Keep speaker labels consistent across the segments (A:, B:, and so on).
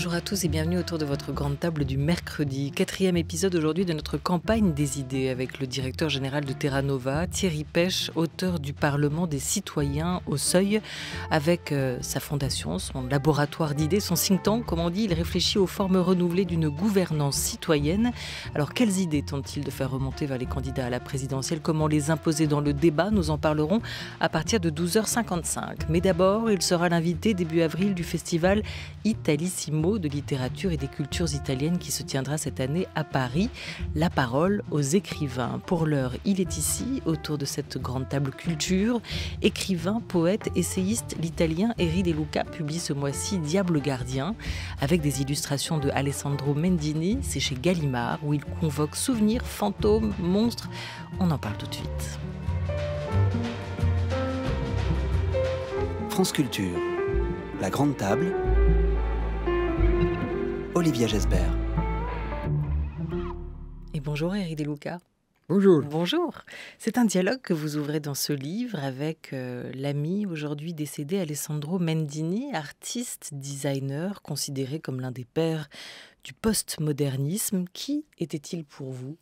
A: Bonjour à tous et bienvenue autour de votre grande table du mercredi. Quatrième épisode aujourd'hui de notre campagne des idées avec le directeur général de Terra Nova, Thierry Pêche, auteur du Parlement des citoyens au seuil, avec euh, sa fondation, son laboratoire d'idées, son think tank, comme on dit. Il réfléchit aux formes renouvelées d'une gouvernance citoyenne. Alors, quelles idées tente-t-il de faire remonter vers les candidats à la présidentielle Comment les imposer dans le débat Nous en parlerons à partir de 12h55. Mais d'abord, il sera l'invité début avril du festival Italissimo de littérature et des cultures italiennes qui se tiendra cette année à Paris. La parole aux écrivains. Pour l'heure, il est ici, autour de cette grande table culture. Écrivain, poète, essayiste, l'italien Eri De Luca publie ce mois-ci Diable gardien, avec des illustrations de Alessandro Mendini. C'est chez Gallimard, où il convoque souvenirs, fantômes, monstres. On en parle tout de suite. France Culture, la grande table Olivia Gesbert. Et bonjour Eric Luca. Bonjour. Bonjour. C'est un dialogue que vous ouvrez dans ce livre avec euh, l'ami aujourd'hui décédé Alessandro Mendini, artiste, designer, considéré comme l'un des pères du postmodernisme. Qui était-il pour vous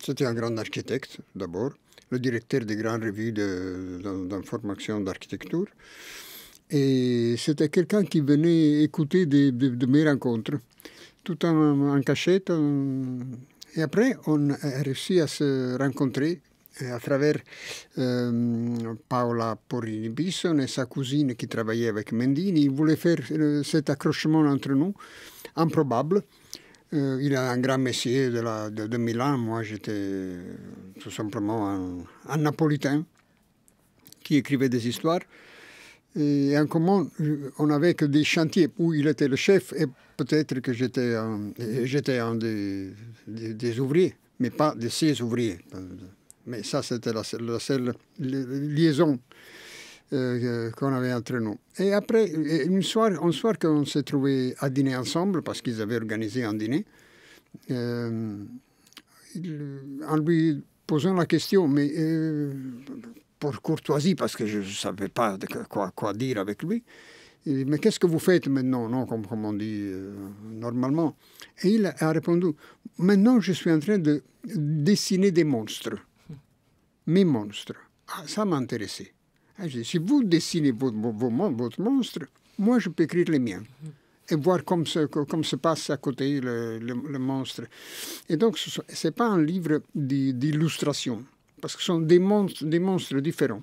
B: C'était un grand architecte d'abord, le directeur des grandes revues de, d'information d'architecture. Et c'était quelqu'un qui venait écouter de, mes rencontres, tout en, cachette. Et après, on a réussi à se rencontrer à travers euh, Paola Porini-Bisson et sa cousine qui travaillait avec Mendini. Il voulait faire euh, cet accrochement entre nous, improbable. Euh, il est un grand messier de, de, Milan. Moi, j'étais tout simplement un napolitain qui écrivait des histoires. Et en commun, euh, on avait que des chantiers où il était le chef et peut-être que j'étais un, j'étais un des, des, ouvriers, mais pas de ses ouvriers. Mais ça, c'était la, seule liaison euh, qu'on avait entre nous. Et après, une soir, un soir on s'est trouvé à dîner ensemble, parce qu'ils avaient organisé un dîner, euh, en lui posant la question, mais pour courtoisie, parce que je ne savais pas de quoi, quoi dire avec lui. Il dit, mais qu'est-ce que vous faites maintenant Non, comme, comme on dit euh, normalement. Et il a répondu, maintenant je suis en train de dessiner des monstres. Mes monstres. Ah, ça m'intéressait. Ah, je si vous dessinez votre, votre, monstre, moi je peux écrire les miens. Et voir comme se, comme se passe à côté le, le, le monstre. Et donc, ce n'est pas un livre d'illustration parce que ce sont des monstres, des monstres différents.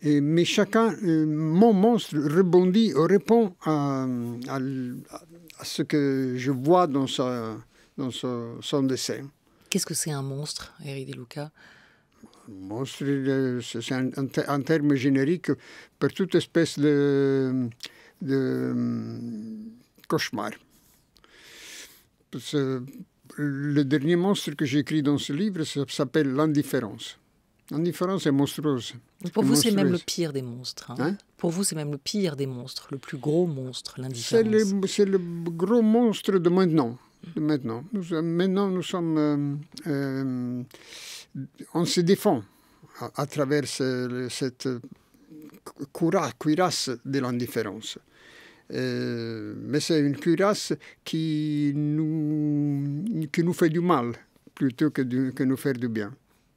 B: Et, mais chacun, euh, mon monstre rebondit, répond à, ce que je vois dans, sa, dans son, dessin.
A: Qu'est-ce que c'est un monstre, Eric Luca
B: Monstre, euh, c'est un, terme générique pour toute espèce de, de hum, cauchemar le dernier monstre que j'écris dans ce livre s'appelle l'indifférence. L'indifférence est monstrueuse. Pour vous, c'est même le
A: pire des monstres. Hein. Hein? Pour vous, c'est même le pire des monstres, le plus gros monstre, l'indifférence.
B: C'est le, gros monstre de maintenant. De maintenant. maintenant, nous sommes. Euh, euh, on se défend à, travers cette cuirasse de l'indifférence. Euh, mais c'est une cuirasse qui nous, qui nous fait du mal plutôt que, de, que nous faire du bien.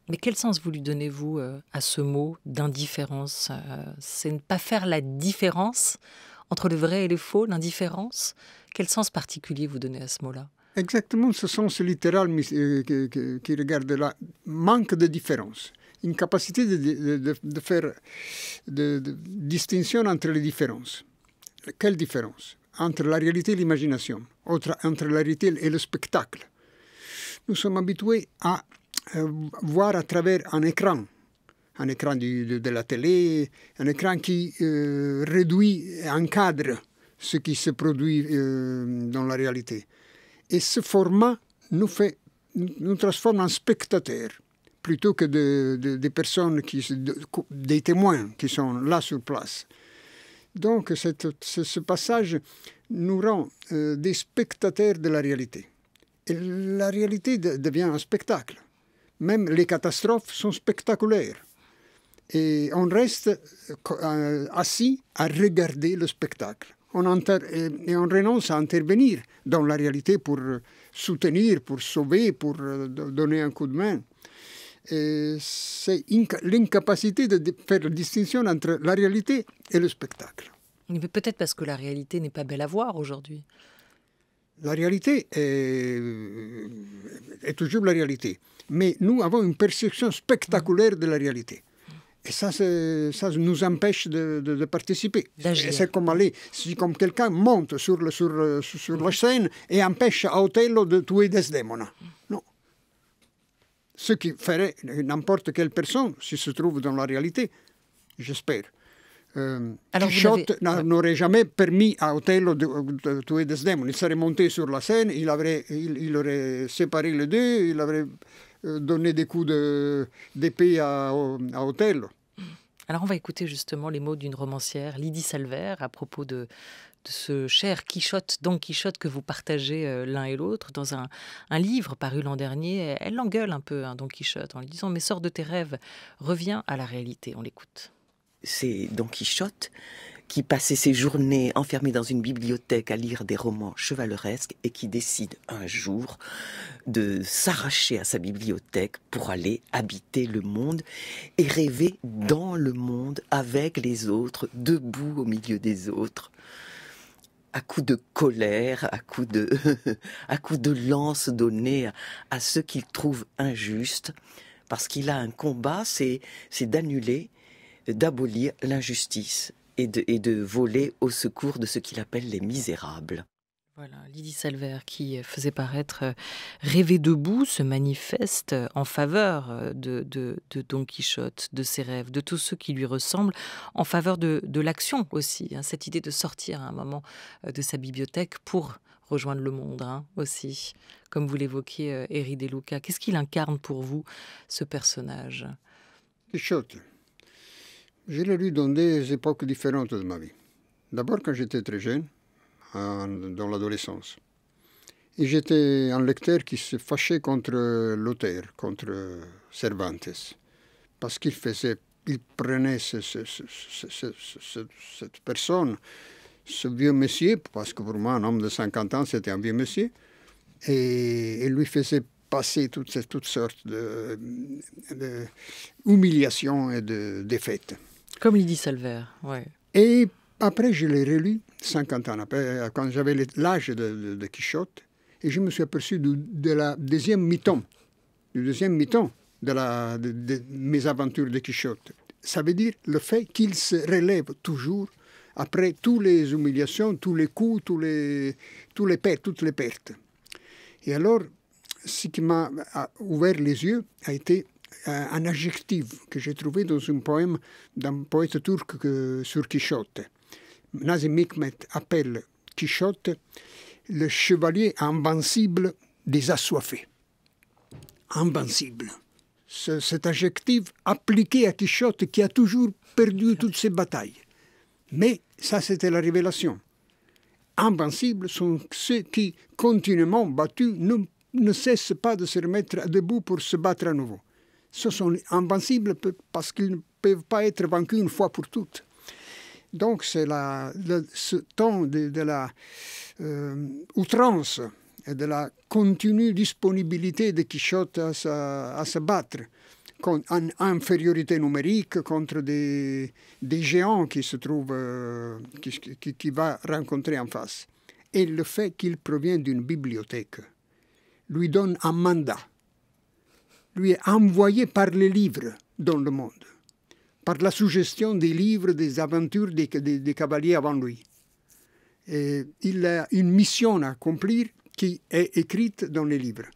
A: Mais quel sens vous lui donnez-vous euh, à ce mot d'indifférence euh, C'est ne pas faire la différence entre le vrai et le faux, l'indifférence Quel sens particulier vous donnez à ce mot-là
B: Exactement ce sens littéral qui regarde la manque de différence une capacité de, de faire de, distinction entre les différences quelle différence entre la réalité et l'imagination, entre, la réalité et le spectacle Nous sommes habitués à euh, voir à travers un écran, un écran de, la télé, un écran qui réduit euh, réduit, encadre ce qui se produit euh, dans la réalité. Et ce format nous, transforme en spectateurs plutôt que des personnes, qui, des témoins qui sont là sur place. Donc ce, passage nous rend euh, des spectateurs de la réalité. Et la réalité devient un spectacle. Même les catastrophes sont spectaculaires. Et on reste euh, euh, assis à regarder le spectacle. On et on renonce à intervenir dans la réalité pour soutenir, pour sauver, pour donner un coup de main c'est l'incapacité de faire la distinction entre la réalité et le spectacle.
A: Peut-être parce que la réalité n'est pas belle à voir aujourd'hui.
B: La réalité est, toujours la réalité. Mais nous avons une perception spectaculaire de la réalité. Et ça, ça nous empêche de, participer. C'est comme aller, si comme quelqu'un monte sur, le, sur, sur, la scène et empêche Othello de tuer Desdemona. Non ce qui ferait n'importe quelle personne si se trouve dans la réalité, j'espère. Euh, n'aurait jamais permis à Othello de, de, tuer Il serait monté sur la scène, il, aurait, il, séparé les deux, il aurait euh, donné des coups d'épée à, à Othello.
A: Alors on va écouter justement les mots d'une romancière, Lydie Salver, à propos de, de ce cher Quichotte, Don Quichotte que vous partagez euh, l'un et l'autre dans un, livre paru l'an dernier. Elle l'engueule un peu, hein, Don Quichotte, en lui disant Mais sors de tes rêves, reviens à la réalité. On l'écoute. C'est Don Quichotte qui passait ses journées enfermé dans une bibliothèque à lire des romans chevaleresques et qui décide un jour de s'arracher à sa bibliothèque pour aller habiter le monde et rêver dans le monde avec les autres, debout au milieu des autres à coups de colère, à coups de, à coup de lance donnée à, ceux qu'il trouve injustes, parce qu'il a un combat, c'est d'annuler, d'abolir l'injustice et et de voler au secours de ce qu'il appelle les misérables. Voilà, Lydie Salver qui euh, faisait paraître euh, Rêver debout se manifeste euh, en faveur de, Don Quichotte, de ses rêves, de tous ceux qui lui ressemblent, en faveur de, l'action aussi. Hein, cette idée de sortir à un moment de sa bibliothèque pour rejoindre le monde hein, aussi, comme vous l'évoquiez, Éric Deluca. Qu'est-ce qu'il incarne pour vous, ce personnage
B: Quichotte, je l'ai lu dans des époques différentes de ma vie. D'abord quand j'étais très jeune, dans l'adolescence. Et j'étais un lecteur qui se fâchait contre l'auteur, contre Cervantes, parce qu'il faisait, il prenait cette personne, ce vieux monsieur, parce que pour moi, un homme de 50 ans, c'était un vieux monsieur, et, lui faisait passer toutes, toutes sortes de, de et de défaites. Comme il dit Salver, ouais. Et après, je l'ai relu 50 ans après, euh, quand j'avais l'âge de, Quichotte, et je me suis aperçu de, la deuxième mi du deuxième mi-temps de, mes aventures de Quichotte. Ça veut dire le fait qu'il se relève toujours après toutes les humiliations, tous les coups, tous les, tous les pertes, toutes les pertes. Et alors, ce qui m'a ouvert les yeux a été euh, un adjectif que j'ai trouvé dans un poème d'un poète turc sur Quichotte. Nazim Hikmet appelle Quichotte le chevalier invincible des assoiffés. Invincible. cet adjectif appliqué à Quichotte qui a toujours perdu toutes ses batailles. Mais ça, c'était la révélation. Invincibles sont ceux qui, continuellement battus, ne, ne cessent pas de se remettre debout pour se battre à nouveau. Ce sont invincibles parce qu'ils ne peuvent pas être vaincus une fois pour toutes. Donc c'est ce temps de, de la euh, outrance et de la continue disponibilité de Quichotte à, se battre en infériorité numérique contre des, géants qui se trouvent, euh, qui, va rencontrer en face. Et le fait qu'il provient d'une bibliothèque lui donne un mandat, lui est envoyé par les livres dans le monde par la suggestion des livres des aventures des, cavaliers avant lui. Et il a une mission à accomplir qui est écrite dans les livres.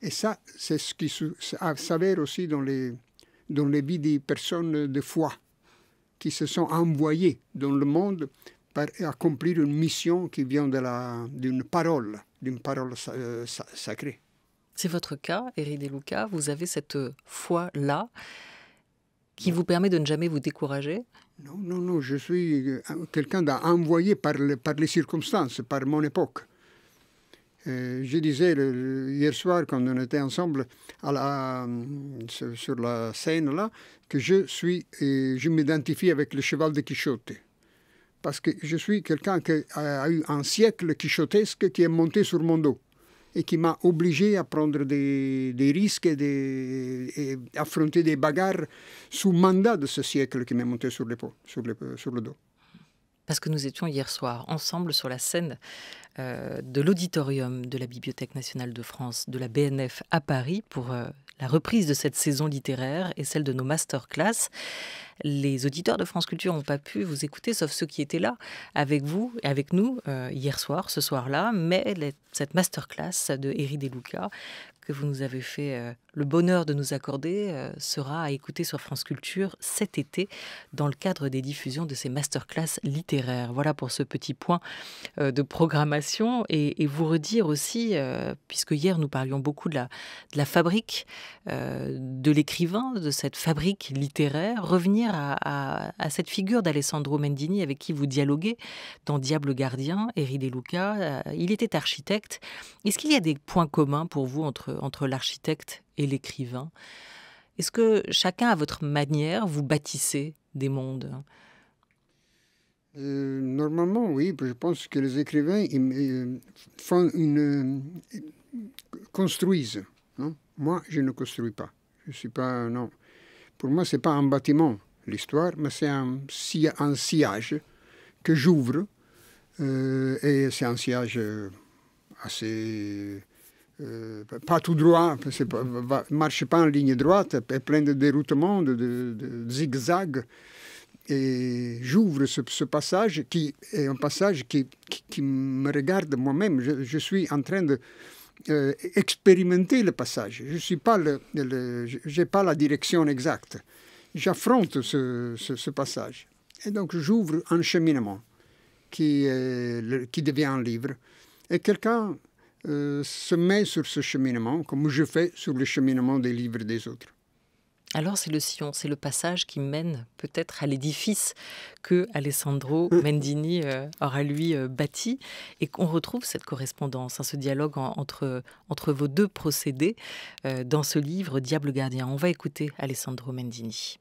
B: Et ça, c'est ce qui s'avère aussi dans les, dans les vies des personnes de foi qui se sont envoyées dans le monde pour accomplir une mission qui vient d'une parole, d'une parole euh, sacrée. C'est votre cas,
A: Éric Deluca, vous avez cette euh, foi-là qui vous permet de ne jamais vous
B: décourager Non, non, non, je suis euh, quelqu'un d'envoyé par, par les circonstances, par mon époque. Euh, je disais hier soir, quand on était ensemble à euh, sur, la scène, là, que je, suis, je m'identifie avec le cheval de Quichotte. Parce que je suis quelqu'un qui a, a eu un siècle quichotesque qui est monté sur mon dos et qui m'a obligé à prendre des, risques et, affronter des bagarres sous mandat de ce siècle qui m'est monté sur, sur, sur le dos.
A: Parce que nous étions hier soir ensemble sur la scène euh, de l'auditorium de la Bibliothèque nationale de France, de la BNF à Paris, pour euh, la reprise de cette saison littéraire et celle de nos masterclass. Les auditeurs de France Culture n'ont pas pu vous écouter, sauf ceux qui étaient là avec vous et avec nous euh, hier soir, ce soir-là. Mais cette cette masterclass de Eri Deluca que vous nous avez fait euh, le bonheur de nous accorder euh, sera à écouter sur France Culture cet été dans le cadre des diffusions de ces masterclass littéraires. Voilà pour ce petit point euh, de programmation et, vous redire aussi, euh, puisque hier nous parlions beaucoup de la, fabrique de l'écrivain, de cette fabrique littéraire, revenir à, cette figure d'Alessandro Mendini avec qui vous dialoguez dans Diable gardien, Eri De Il était architecte. Est-ce qu'il y a des points communs pour vous entre l'architecte et l'écrivain. Est-ce que chacun, à votre manière, vous bâtissez des
B: mondes euh, Normalement, oui. Je pense que les écrivains euh, font une, euh, construisent. Hein. moi, je ne construis pas. Je suis pas non. Pour moi, c'est pas un bâtiment l'histoire, mais c'est un, sillage que j'ouvre et c'est un sillage assez euh, pas tout droit, ne marche pas en ligne droite, plein de déroutements, de, zigzags. Et j'ouvre ce, passage qui est un passage qui, me regarde moi-même. Je, suis en train de euh, expérimenter le passage. Je n'ai pas pas la direction exacte. J'affronte ce, passage. Et donc j'ouvre un cheminement qui, qui devient un livre. Et quelqu'un euh, se met sur ce cheminement, comme je fais sur le cheminement des livres des autres.
A: Alors c'est le Sion, c'est le passage qui mène peut-être à l'édifice que Alessandro euh. Mendini euh, aura lui bâti et qu'on retrouve cette correspondance, hein, ce dialogue entre, entre vos deux procédés dans ce livre Diable gardien. On va écouter Alessandro Mendini.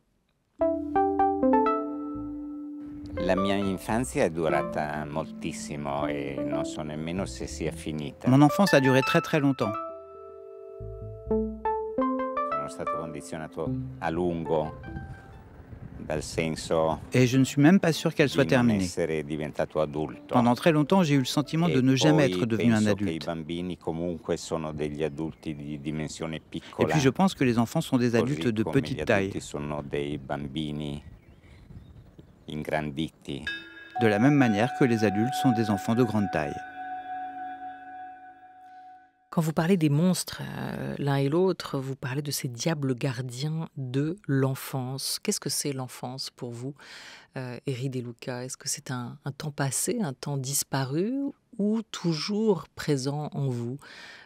B: La mia infanzia è durata moltissimo e non so nemmeno se sia finita.
A: Mon enfance a duré très très longtemps.
B: Sono stato condizionato a lungo dal senso Et je ne suis même pas sûr qu'elle soit di non terminée. essere diventato adulto.
A: Pendant très longtemps, j'ai eu le sentiment de e ne jamais être devenu un penso i
B: adulte. bambini comunque sono degli adulti di dimensione Et piccola. puis je pense que les enfants sont des adultes de petite taille. adulti sono dei bambini de
A: la même manière que les adultes sont des enfants de grande taille. Quand vous parlez des monstres, euh, l'un et l'autre, vous parlez de ces diables gardiens de l'enfance. Qu'est-ce que c'est l'enfance pour vous, euh, De Luca Est-ce que c'est un, temps passé, un temps disparu ou toujours présent en vous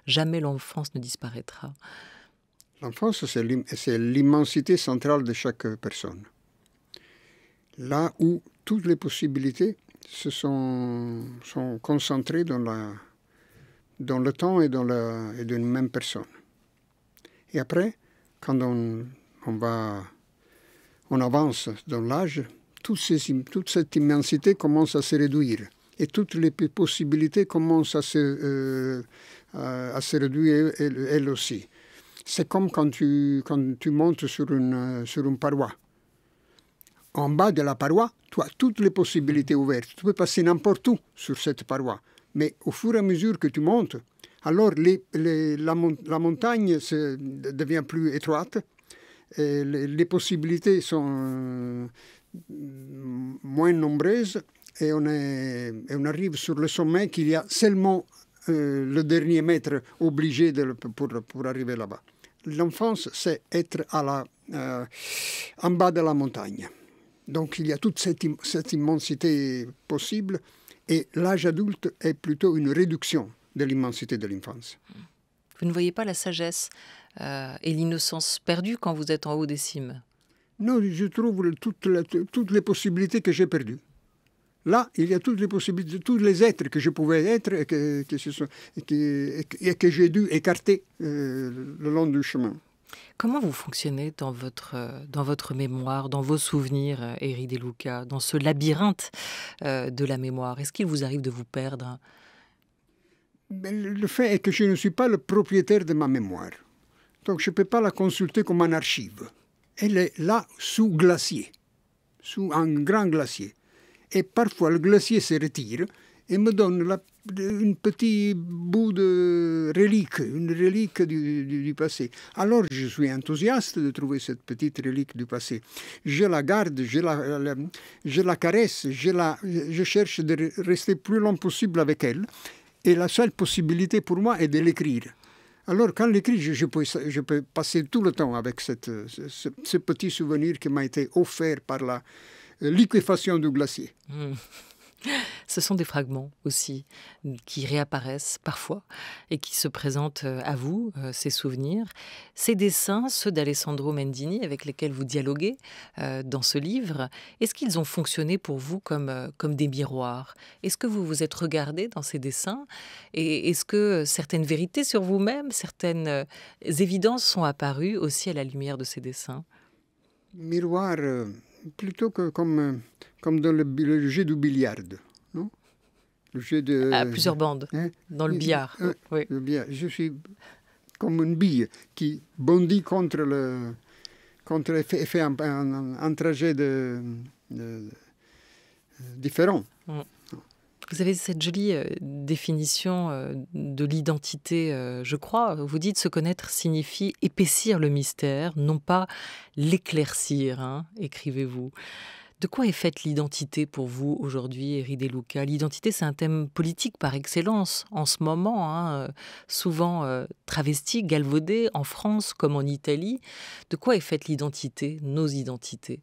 A: Jamais l'enfance ne disparaîtra.
B: L'enfance, c'est l'immensité centrale de chaque personne là où toutes les possibilités se sont, sont concentrées dans, la, dans le temps et dans la et d'une même personne. Et après, quand on, on va, on avance dans l'âge, toute, toute cette immensité commence à se réduire et toutes les possibilités commencent à se, euh, à, se réduire elles, aussi. C'est comme quand tu, quand tu montes sur une, sur une paroi en bas de la paroi, tu as toutes les possibilités ouvertes. Tu peux passer n'importe où sur cette paroi. Mais au fur et à mesure que tu montes, alors la, montagne devient plus étroite, les, possibilités sont euh, moins nombreuses et on, arrive sur le sommet qu'il y a seulement euh, le dernier mètre obligé pour, arriver là-bas. L'enfance, c'est être à la, euh, en bas de la montagne. Donc il y a toute cette, immensité possible et l'âge adulte est plutôt une réduction de l'immensité de l'enfance. Vous ne voyez pas la
A: sagesse euh, et l'innocence perdues quand vous êtes en haut des cimes
B: Non, je trouve toutes les possibilités que j'ai perdues. Là, il y a toutes les possibilités, tous les êtres que je pouvais être et que, j'ai dû écarter euh, le long du chemin.
A: Comment vous fonctionnez euh, dans votre, mémoire, dans vos souvenirs, euh, Éric Deluca, dans ce labyrinthe euh, de la mémoire Est-ce qu'il vous arrive de vous perdre
B: ben, Le fait est que je ne suis pas le propriétaire de ma mémoire. Donc je ne peux pas la consulter comme un archive. Elle est là sous glacier, sous un grand glacier. Et parfois le glacier se retire et me donne la, une petite bout de relique, une relique du, passé. Alors je suis enthousiaste de trouver cette petite relique du passé. Je la garde, je la, je la caresse, je, la, je cherche de rester plus long possible avec elle. Et la seule possibilité pour moi est de l'écrire. Alors, quand l'écrit, je, peux, je, peux, passer tout le temps avec cette, ce, petit souvenir qui m'a été offert par la euh, liquéfaction du glacier.
A: Mmh. Ce sont des fragments aussi mm, qui réapparaissent parfois et qui se présentent euh, à vous, euh, ces souvenirs. Ces dessins, ceux d'Alessandro Mendini avec lesquels vous dialoguez euh, dans ce livre, est-ce qu'ils ont fonctionné pour vous comme, comme des miroirs Est-ce que vous vous êtes regardé dans ces dessins Et est-ce que certaines vérités sur vous-même, certaines évidences sont apparues aussi à la lumière de ces dessins
B: Miroir, plutôt que comme, euh, comme dans le, jeu du billard. Non le jeu de, à ah, plusieurs bandes, hein? dans le billard. Je suis comme une bille qui bondit contre le. Contre, fait, un, trajet de, différent. Mm. Vous avez cette jolie euh,
A: définition euh, de l'identité, euh, je crois. Vous dites se connaître signifie épaissir le mystère, non pas l'éclaircir, hein, écrivez-vous. De quoi est faite l'identité pour vous aujourd'hui, Éric Luca L'identité, c'est un thème politique par excellence en ce moment, hein, souvent travesti, galvaudé, en France comme en Italie. De quoi est faite l'identité, nos identités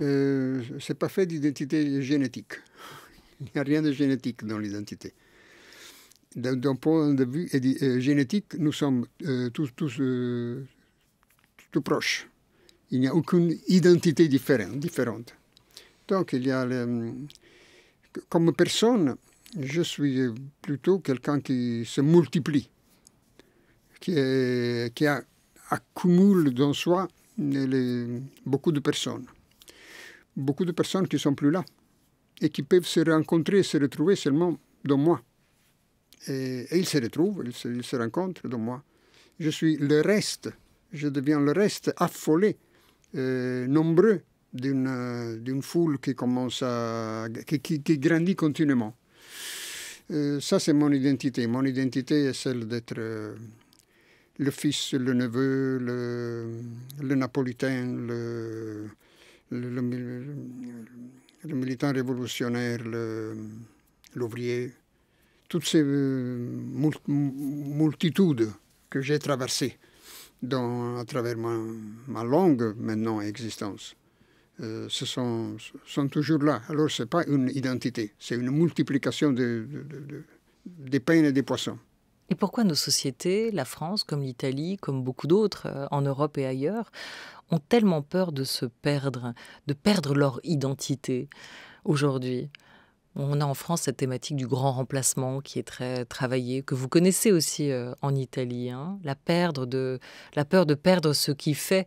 B: euh, C'est pas fait d'identité génétique. Il n'y a rien de génétique dans l'identité. D'un point de vue euh, génétique, nous sommes euh, tous, tous euh, tout proches. Il n'y a aucune identité différente, différente. Donc, il y a comme personne, je suis plutôt quelqu'un qui se multiplie, qui, qui accumule dans soi les, beaucoup de personnes. Beaucoup de personnes qui ne sont plus là et qui peuvent se rencontrer et se retrouver seulement dans moi. Et, il ils se retrouvent, ils se, rencontrent dans moi. Je suis le reste, je deviens le reste affolé, euh, nombreux d'une foule qui commence à qui, grandit continuellement. Euh, ça, c'est mon identité. Mon identité est celle d'être euh, le fils, le neveu, le, le napolitain, le, le le militant révolutionnaire, l'ouvrier, toutes ces euh, multitudes que j'ai traversées dans, à travers ma, ma longue maintenant existence. Euh, ce sont, sont, toujours là. Alors, ce n'est pas une identité, c'est une multiplication des de, de, peines et des poissons.
A: Et pourquoi nos sociétés, la France comme l'Italie, comme beaucoup d'autres euh, en Europe et ailleurs, ont tellement peur de se perdre, de perdre leur identité aujourd'hui on a en France cette thématique du grand remplacement qui est très travaillée, que vous connaissez aussi euh, en Italie, hein. la, peur de perdre ce qui fait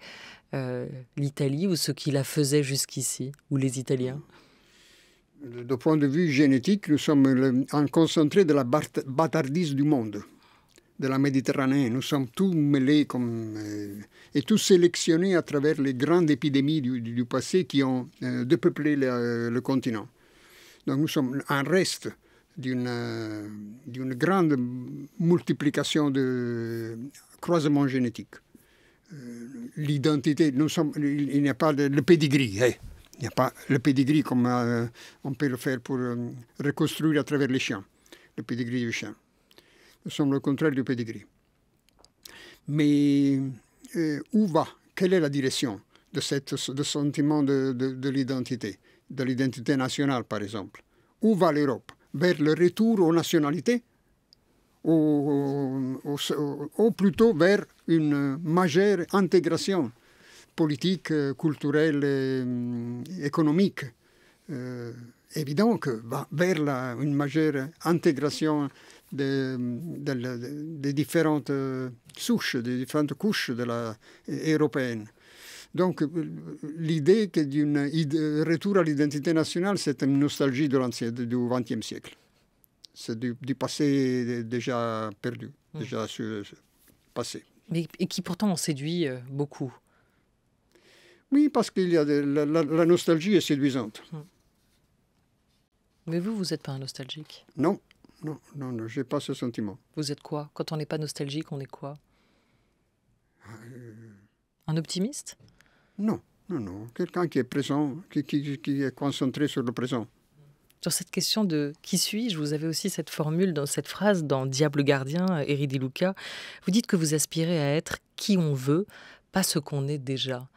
A: euh, l'Italie ou ce qui la faisait jusqu'ici,
B: ou les Italiens. Du point de vue génétique, nous sommes en un concentré de la bâtardise du monde, de la Méditerranée. Nous sommes tous mêlés comme, euh, et tous sélectionnés à travers les grandes épidémies du, passé qui ont euh, dépeuplé euh, le, continent. Donc nous sommes un reste d'une grande multiplication de croisements génétiques l'identité, il n'y a pas de le pedigree. Il n'y a pas le pedigree comme euh, on peut le faire pour euh, reconstruire à travers les chiens, le pedigree du chien. Nous sommes le contraire du pedigree. Mais euh, où va Quelle est la direction de, cette, sentiment de, l'identité, de l'identité nationale par exemple Où va l'Europe Vers le retour aux nationalités ou plutôt vers une majeure intégration politique, euh, culturelle, hum, économique. Euh, évident que bah, vers la, une majeure intégration hum, des différentes euh, souches, des différentes couches de la, euh, européenne. Donc l'idée d'une retour à l'identité nationale, c'est une nostalgie du XXe siècle. C'est du, passé déjà perdu, mmh. déjà passé. et qui pourtant ont séduit beaucoup. Oui, parce qu'il y a la, nostalgie est séduisante.
A: Hmm. Mais vous, vous n'êtes pas un nostalgique
B: Non, non, non, j'ai pas ce sentiment.
A: Vous êtes quoi Quand on n'est pas nostalgique, on est quoi
B: euh. Un optimiste Non, non, non. Quelqu'un qui est présent, qui, est concentré sur le présent
A: sur cette question de qui suis-je, vous avez aussi cette formule dans cette phrase dans Diable gardien, Eridi Luca. Vous dites que vous aspirez à être qui on veut, pas ce qu'on est déjà.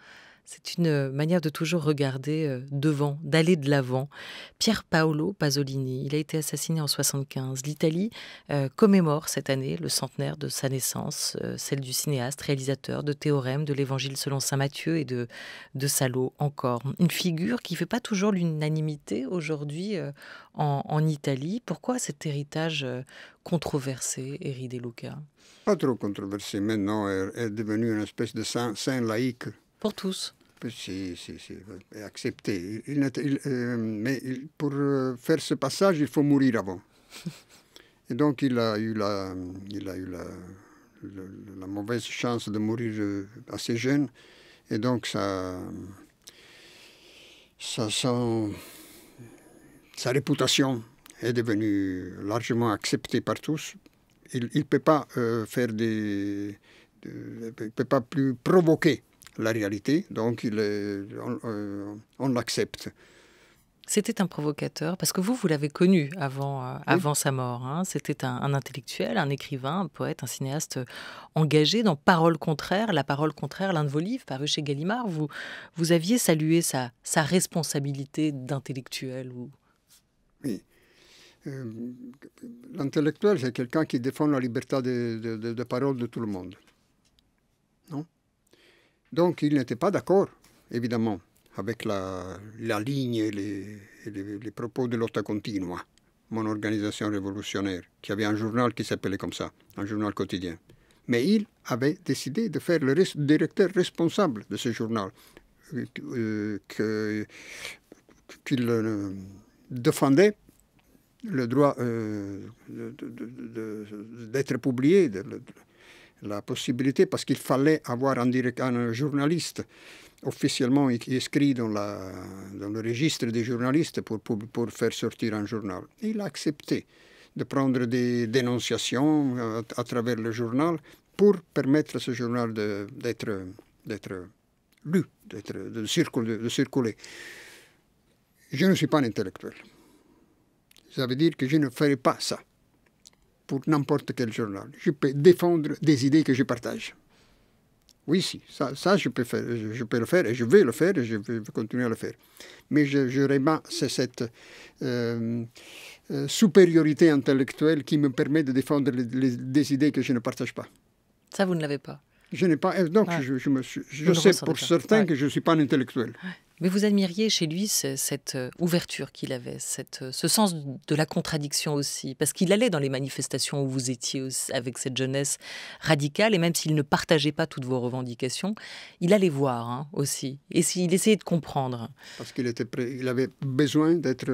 A: C'est une euh, manière de toujours regarder euh, devant, d'aller de l'avant. Pier Paolo Pasolini, il a été assassiné en 75. L'Italie euh, commémore cette année le centenaire de sa naissance, celle du cinéaste, réalisateur de Théorème, de l'Évangile selon saint Matthieu et de de Salo encore. Une figure qui fait pas toujours l'unanimité aujourd'hui en, en, Italie. Pourquoi cet héritage controversé, Eri Luca
B: Pas trop controversé maintenant, est devenu une espèce de saint laïque pour tous. Si, si, si, accepté. Euh, mais pour euh, faire ce passage, il faut mourir avant. Et donc, il a eu la, il a eu la, mauvaise chance de mourir euh, assez jeune. Et donc, ça, ça, sa réputation est devenue largement acceptée par tous. Il ne peut pas faire des, peut pas plus provoquer la réalité, donc euh, on, l'accepte.
A: C'était un provocateur, parce que vous, vous l'avez connu avant, euh, avant sa mort. Hein. C'était un, intellectuel, un écrivain, un poète, un cinéaste engagé dans Parole contraire, La Parole contraire, l'un de vos livres, paru chez Gallimard. Vous, vous aviez salué sa, responsabilité d'intellectuel. Oui. Euh,
B: l'intellectuel, c'est quelqu'un qui défend la liberté de parole de tout le monde. Non donc il n'était pas d'accord, évidemment, avec la, la ligne et les, les, propos de Lotta Continua, mon organisation révolutionnaire, qui avait un journal qui s'appelait comme ça, un journal quotidien. Mais il avait décidé de faire le directeur responsable de ce journal, euh, euh, qu'il euh, défendait le droit d'être publié, la possibilité, parce qu'il fallait avoir un, un journaliste officiellement inscrit dans, la, dans, le registre des journalistes pour, faire sortir un journal. Il a accepté de prendre des dénonciations euh, à, travers le journal pour permettre à ce journal d'être lu, de, circuler, de circuler. Je ne suis pas un intellectuel. Ça veut dire que je ne ferai pas ça pour n'importe quel journal. Je peux défendre des idées que je partage. Oui, si, ça, ça je, peux je, peux le faire et je vais le faire et je vais continuer à le faire. Mais je, remets cette euh, euh, supériorité intellectuelle qui me permet de défendre les, des idées que je ne partage pas.
A: Ça, vous ne l'avez pas
B: je n'ai pas. Euh, donc, je, je, me je sais pour certains que je ne suis pas un intellectuel.
A: Mais vous admiriez chez lui cette euh, ouverture qu'il avait, cette, euh, ce sens de la contradiction aussi, parce qu'il allait dans les manifestations où vous étiez avec cette jeunesse radicale, et même s'il ne partageait pas toutes vos revendications, il allait voir hein, aussi, et il essayait de comprendre.
B: Parce qu'il était prêt, il avait besoin d'être,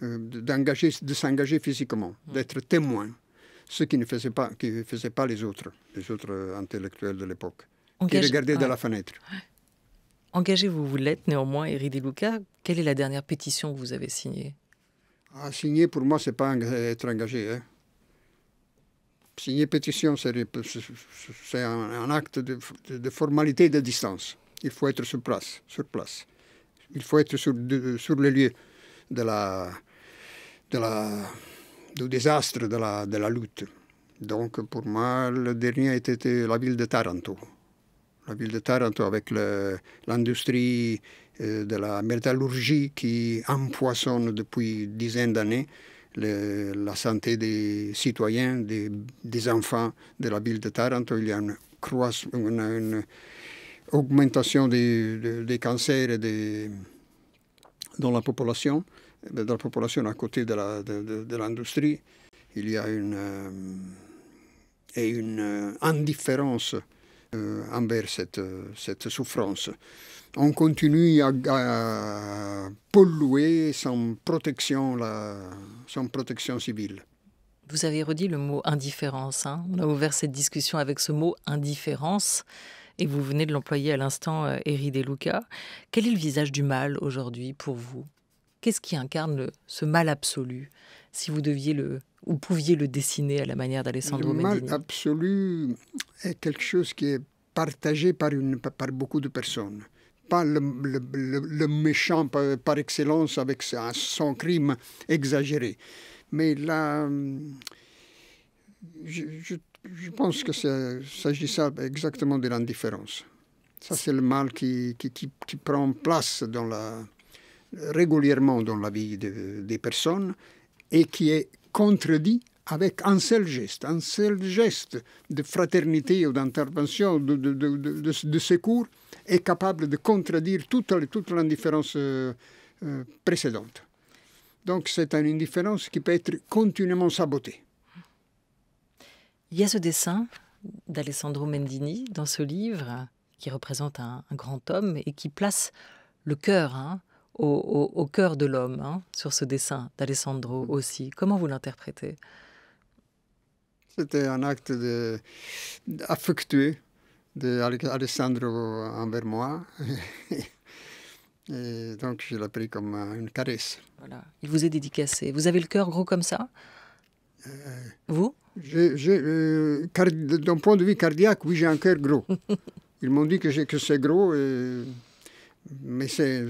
B: mm. d'engager, de s'engager physiquement, mm. d'être témoin ce qui ne faisait pas, qui faisaient pas les autres, les autres intellectuels de l'époque, qui regardaient de la fenêtre.
A: Engagé, vous vous l'êtes néanmoins, Éric Luca. Quelle est la dernière pétition que vous avez signée
B: ah, Signer, pour moi, c'est pas être engagé. Hein. Signer pétition, c'est un, acte de, de, et formalité de distance. Il faut être sur place. Sur place. Il faut être sur, le sur les lieux de la... De la du désastre de la, lutte. Donc pour moi, le dernier était la ville de Taranto. La ville de Taranto avec l'industrie euh, de la métallurgie qui empoisonne depuis dizaines d'années la santé des citoyens, des, enfants de la ville de Taranto. Il y a une, une, augmentation des, des cancers dans la population. Eh de la population à côté de, la, de, l'industrie, il y a une, et ehm, une euh, indifférence euh, envers cette, souffrance. On continue à, polluer sans protection, la, sans protection civile.
A: Vous avez redit le mot indifférence. Hein. On a ouvert cette discussion avec ce mot indifférence et vous venez de l'employer à l'instant, Eri euh, De Luca. Quel est le visage du mal aujourd'hui pour vous Qu'est-ce qui incarne ce mal absolu Si vous deviez le ou pouviez le dessiner à la manière d'Alessandro Medini. Le mal
B: absolu est quelque chose qui est partagé par, une, par beaucoup de personnes. Pas le, méchant par, excellence avec son crime exagéré. Mais là, je, pense que ça exactement de l'indifférence. Ça, c'est le mal qui, qui, qui prend place dans la, régulièrement dans la vie des personnes et qui est contredit avec un seul geste, un seul geste de fraternité ou d'intervention, de, secours, est capable de contredire toute, toute l'indifférence euh, euh, précédente. Donc c'est une indifférence qui peut être continuellement sabotée.
A: Il y a ce dessin d'Alessandro Mendini dans ce livre qui représente un, grand homme et qui place le cœur hein, au, cœur de l'homme, hein, sur ce dessin d'Alessandro mm. aussi. Comment vous l'interprétez
B: C'était un acte de... d'Alessandro envers moi. Et donc je l'ai pris comme une caresse.
A: Voilà. Il vous est dédicacé. Vous avez le cœur gros comme ça
B: euh, Vous euh, D'un point de vue cardiaque, oui, j'ai un cœur gros. Ils m'ont dit que, que c'est gros. Et mais c'est,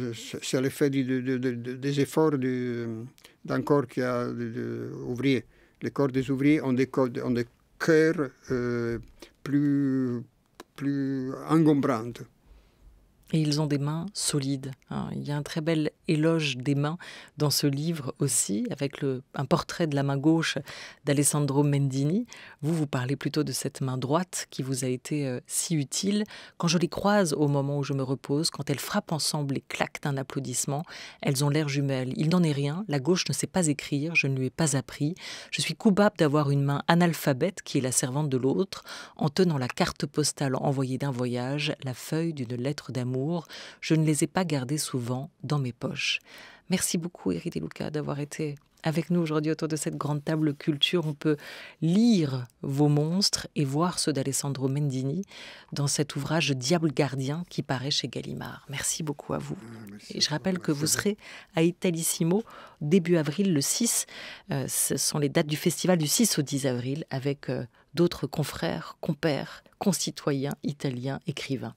B: l'effet des efforts d'un corps qui a ouvriers. Les corps des ouvriers ont des, des cœurs euh, plus, plus engombrantes.
A: Et ils ont des mains solides. Hein. Il y a un très bel éloge des mains dans ce livre aussi, avec un portrait de la main gauche d'Alessandro Mendini. Vous, vous parlez plutôt de cette main droite qui vous a été euh, si utile. Quand je les croise au moment où je me repose, quand elles frappent ensemble et claquent d'un applaudissement, elles ont l'air jumelles. Il n'en est rien, la gauche ne sait pas écrire, je ne lui ai pas appris. Je suis coupable d'avoir une main analphabète qui est la servante de l'autre, en tenant la carte postale envoyée d'un voyage, la feuille d'une lettre d'amour. Je ne les ai pas gardées souvent dans mes poches. Merci beaucoup, Éric Luca d'avoir été avec nous aujourd'hui autour de cette grande table culture. On peut lire vos monstres et voir ceux d'Alessandro Mendini dans cet ouvrage Diable gardien qui paraît chez Gallimard. Merci beaucoup à vous. Ah, et je rappelle que vous serez à Italissimo début avril, le 6. Euh, ce sont les dates du festival du 6 au 10 avril avec euh, d'autres confrères, compères, concitoyens italiens, écrivains.